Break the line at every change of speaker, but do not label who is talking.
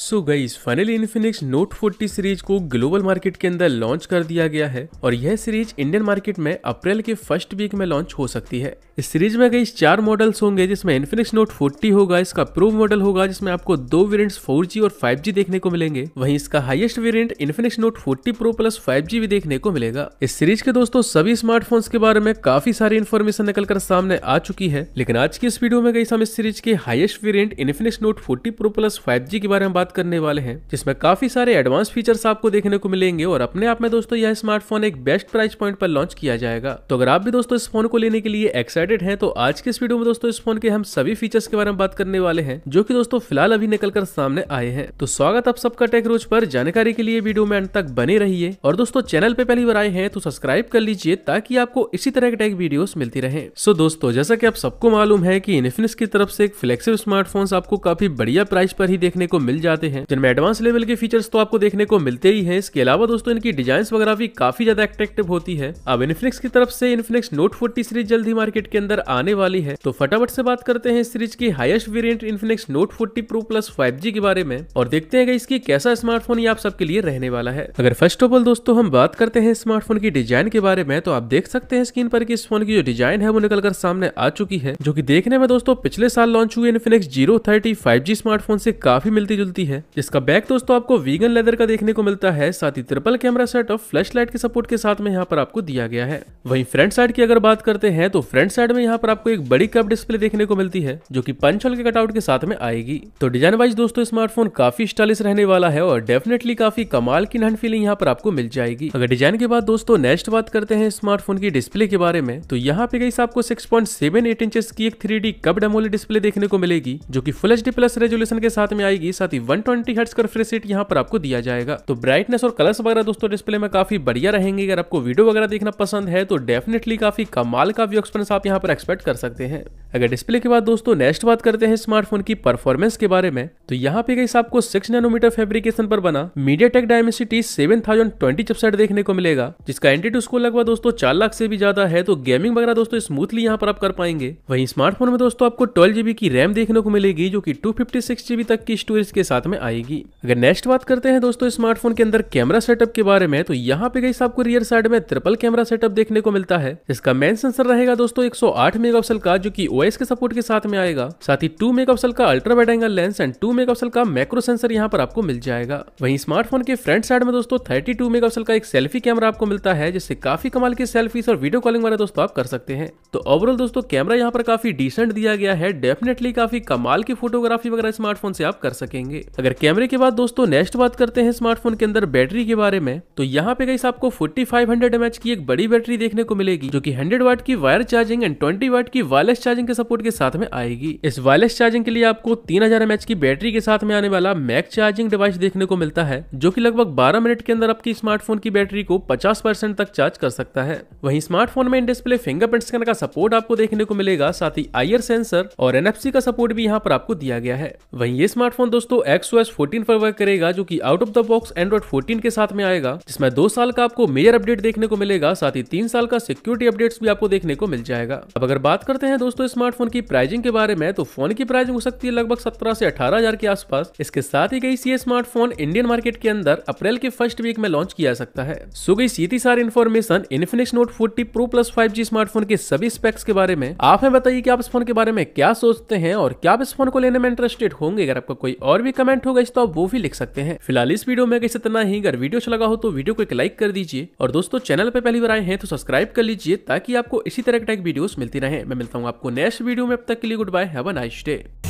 सो guys finally Infinix Note 40 series को global market के अंदर लॉन्च कर दिया गया है और यह सीरीज इंडियन मार्केट में अप्रैल के फर्स्ट वीक में लॉन्च हो सकती है इस सीरीज में गई चार मॉडल्स होंगे जिसमें इन्फिनिक्स नोट 40 होगा इसका प्रो मॉडल होगा जिसमें आपको दो वेरियंट फोर और फाइव देखने को मिलेंगे वही इसका highest variant Infinix Note forty Pro Plus five भी देखने को मिलेगा इस सीरीज के दोस्तों सभी स्मार्टफोन के बारे में काफी सारी इन्फॉर्मेशन निकलकर सामने आ चुकी है लेकिन आज की इस वीडियो में गई हम इस सीरीज के highest variant Infinix Note forty Pro Plus five के बारे में बात करने वाले हैं जिसमें काफी सारे एडवांस फीचर्स आपको देखने को मिलेंगे और अपने आप में दोस्तों यह स्मार्टफोन एक बेस्ट प्राइस पॉइंट पर लॉन्च किया जाएगा तो अगर आप भी दोस्तों इस फोन को लेने के लिए एक्साइटेड है तो आज के इस वीडियो में दोस्तों इस फोन के हम सभी फीचर्स के बारे में बात करने वाले हैं जो की दोस्तों फिलहाल अभी निकल सामने आए हैं तो स्वागत आप सबका टेक रोज पर जानकारी के लिए वीडियो में अंत तक बने रहिए और दोस्तों चैनल पे पहली बार आए हैं तो सब्सक्राइब कर लीजिए ताकि आपको इसी तरह के टेक वीडियो मिलती रहे सो दोस्तों जैसा की आप सबको मालूम है की इन्फिनिक्स की तरफ से एक फ्लेक्सिबल स्मार्टफोन आपको काफी बढ़िया प्राइस पर ही देखने को मिल जाए आते हैं जिनमें एडवांस लेवल के फीचर्स तो आपको देखने को मिलते ही है इसके अलावा दोस्तों इनकी डिजाइन वगैरह भी काफी ज्यादा एट्रेक्टिव होती है अब इन्फिनिक्स की तरफ से इन्फिनिक्स नोट फोर्टी सीरीज जल्द ही मार्केट के अंदर आने वाली है तो फटाफट से बात करते हैं सीरीज की highest variant Infinix Note forty Pro Plus five के बारे में और देखते हैं इसकी कैसा स्मार्टफोन ये आप सबके लिए रहने वाला है अगर फर्स्ट ऑफ ऑल दोस्तों हम बात करते हैं स्मार्टफोन की डिजाइन के बारे में तो आप देख सकते हैं स्क्रीन पर कि इस फोन की जो डिजाइन है वो निकल कर सामने आ चुकी है जो की देखने में दोस्तों पिछले साल लॉन्च हुए इनफिनिक्स जीरो थर्टी स्मार्टफोन से काफी मिलती जुलती आती है इसका बैक दोस्तों आपको वीगन लेदर का देखने को मिलता है साथ ही ट्रिपल कैमरा सेट और फ्लैश लाइट के सपोर्ट के साथ में यहाँ पर आपको दिया गया है वही फ्रंट साइड की अगर बात करते हैं तो फ्रंट साइड में यहाँ पर आपको एक बड़ी कप डिस्प्ले देखने को मिलती है जो की पंच के कटआउट के साथ में आएगी तो डिजाइन वाइज दोस्तों स्मार्टफोन काफी स्टाइलिश रहने वाला है और डेफिनेटली काफी कमाल की नंड फीलिंग यहाँ पर आपको मिल जाएगी अगर डिजाइन के बाद दोस्तों नेक्स्ट बात करते हैं स्मार्टफोन की डिस्प्ले के बारे में तो यहाँ पे गई आपको 6.78 इंचेस की एक 3D कप डेमोली डिस्प्ले देखने को मिलेगी जो कि फुल एच प्लस रेजोल्यूशन के साथ में आएगी साथ ही ट्वेंटी हर्ट्स का रिफ्रेश रेट यहाँ पर आपको दिया जाएगा तो ब्राइटनेस और कलर्स वगैरह दोस्तों डिस्प्ले में काफी बढ़िया रहेंगे अगर आपको वीडियो वगैरह देखना पसंद है तो डेफिनेटली काफी कमाल का व्यू एक्सपीरियंस आप यहाँ पर एक्सपेक्ट कर सकते हैं अगर डिस्प्ले के बाद दोस्तों नेक्स्ट बात करते हैं स्मार्टफोन की परफॉर्मेंस के बारे में तो यहाँ पे गई आपको सिक्स नैनोमीटर फेब्रिकेशन पर बना MediaTek Dimensity seven thousand twenty chipset देखने को मिलेगा जिसका एंटी टू स्कोर लगभग दोस्तों चार लाख से भी ज्यादा है तो गेमिंग वगैरह दोस्तों स्मूथली यहाँ पर आप कर पाएंगे वहीं स्मार्टफोन में दोस्तों आपको ट्वेल्व जीबी की रैम देखने को मिलेगी जो की टू फिफ्टी सिक्स जीबी तक की स्टोरेज के साथ साथ में आएगी अगर नेक्स्ट बात करते हैं दोस्तों स्मार्टफोन के अंदर कैमरा सेटअप के बारे में तो यहाँ पे गई आपको रियर साइड में ट्रिपल कैमरा सेटअप देखने को मिलता है इसका मेन सेंसर रहेगा दोस्तों एक मेगापिक्सल का जो की ओएस के सपोर्ट के साथ में आएगा साथ ही टू मेगापिक्सल का ultra wide angle lens and two megapixel का मैक्रो सेंसर यहाँ पर आपको मिल जाएगा वहीं स्मार्टफोन के फ्रंट साइड में दोस्तों थर्टी टू का एक सेल्फी कैमरा आपको मिलता है जिससे काफी कमाल की सेल्फीज और वीडियो कॉलिंग वाले दोस्तों आप कर सकते हैं तो ओवरऑल दोस्तों कैमरा यहाँ पर काफी डिसेंट दिया गया है डेफिनेटली काफी कमाल की फोटोग्राफी वगैरह स्मार्टफोन से आप कर सकेंगे तो अगर कैमरे के बाद दोस्तों नेक्स्ट बात करते हैं स्मार्टफोन के अंदर बैटरी के बारे में तो यहाँ पे गई आपको 4500 mAh की एक बड़ी बैटरी देखने को मिलेगी जो कि 100 वाट की वायर चार्जिंग एंड 20 वाट की वायरलेस चार्जिंग के सपोर्ट के साथ में आएगी इस वायरलेस चार्जिंग के लिए आपको तीन हजार की बैटरी के साथ में आने वाला मैक चार्जिंग डिवाइस देखने को मिलता है जो की लगभग बारह मिनट के अंदर आपकी स्मार्टफोन की बैटरी को पचास तक चार्ज कर सकता है वही स्मार्टफोन में इन डिस्प्ले फिंगरप्रिंट स्कैनर का सपोर्ट आपको देखने को मिलेगा साथ ही आईआर सेंसर और एनएफसी का सपोर्ट भी यहाँ पर आपको दिया गया है वही ये स्मार्टफोन दोस्तों एक्सओएस 14 पर वर्क करेगा जो कि out of the box Android 14 के साथ में आएगा जिसमें दो साल का आपको मेजर अपडेट देखने को मिलेगा साथ ही तीन साल का सिक्योरिटी अपडेट्स भी आपको देखने को मिल जाएगा अब अगर बात करते हैं दोस्तों स्मार्टफोन की प्राइजिंग के बारे में तो फोन की प्राइसिंग हो सकती है लगभग सत्रह से अठारह हजार के आसपास इसके साथ ही गई सी स्मार्टफोन इंडियन मार्केट के अंदर अप्रैल के फर्स्ट वीक में लॉन्च किया सकता है सो गई सीधी सारी information Infinix Note forty Pro Plus five smartphone के सभी स्पेक्स के बारे में आप हमें बताइए की आप इस फोन के बारे में क्या सोचते हैं और क्या आप इस फोन को लेने में इंटरेस्टेड होंगे अगर आपका कोई और भी कमेंट होगा तो आप वो भी लिख सकते हैं फिलहाल इस वीडियो में कैसे इतना ही अगर वीडियो अच्छा लगा हो तो वीडियो को एक लाइक कर दीजिए और दोस्तों चैनल पर पहली बार आए हैं तो सब्सक्राइब कर लीजिए ताकि आपको इसी तरह के टाइप वीडियो मिलती रहे मैं मिलता हूँ आपको नेक्स्ट वीडियो में अब तक के लिए गुड बाय है नाइस डे